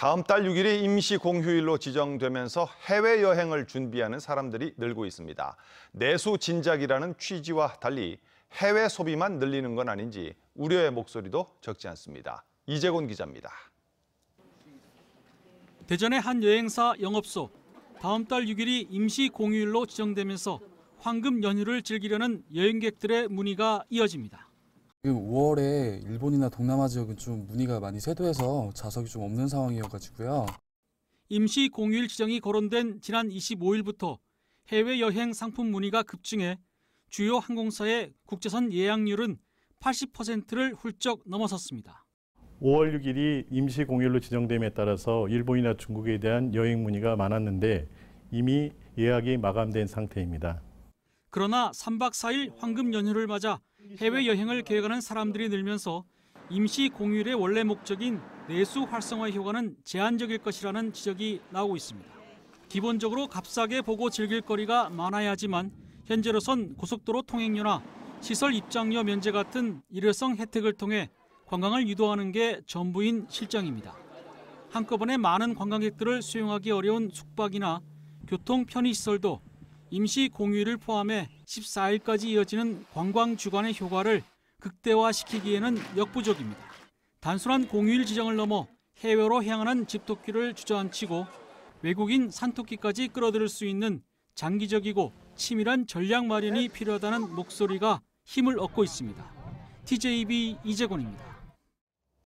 다음 달 6일이 임시 공휴일로 지정되면서 해외여행을 준비하는 사람들이 늘고 있습니다. 내수 진작이라는 취지와 달리 해외 소비만 늘리는 건 아닌지 우려의 목소리도 적지 않습니다. 이재곤 기자입니다. 대전의 한 여행사 영업소. 다음 달 6일이 임시 공휴일로 지정되면서 황금 연휴를 즐기려는 여행객들의 문의가 이어집니다. 지금 5월에 일본이나 동남아 지역은 좀 문의가 많이 쇄도해서 좌석이 좀 없는 상황이어가지고요. 임시 공휴일 지정이 거론된 지난 25일부터 해외여행 상품 문의가 급증해 주요 항공사의 국제선 예약률은 80%를 훌쩍 넘어섰습니다. 5월 6일이 임시 공휴일로 지정됨에 따라서 일본이나 중국에 대한 여행 문의가 많았는데 이미 예약이 마감된 상태입니다. 그러나 3박 4일 황금 연휴를 맞아 해외 여행을 계획하는 사람들이 늘면서 임시 공휴일의 원래 목적인 내수 활성화 효과는 제한적일 것이라는 지적이 나오고 있습니다. 기본적으로 값싸게 보고 즐길 거리가 많아야 하지만 현재로선 고속도로 통행료나 시설 입장료 면제 같은 일회성 혜택을 통해 관광을 유도하는 게 전부인 실정입니다. 한꺼번에 많은 관광객들을 수용하기 어려운 숙박이나 교통 편의시설도 임시 공휴일을 포함해 14일까지 이어지는 관광 주간의 효과를 극대화시키기에는 역부족입니다. 단순한 공휴일 지정을 넘어 해외로 향하는 집토끼를 주저앉히고 외국인 산토끼까지 끌어들일 수 있는 장기적이고 치밀한 전략 마련이 필요하다는 목소리가 힘을 얻고 있습니다. TJB 이재곤입니다.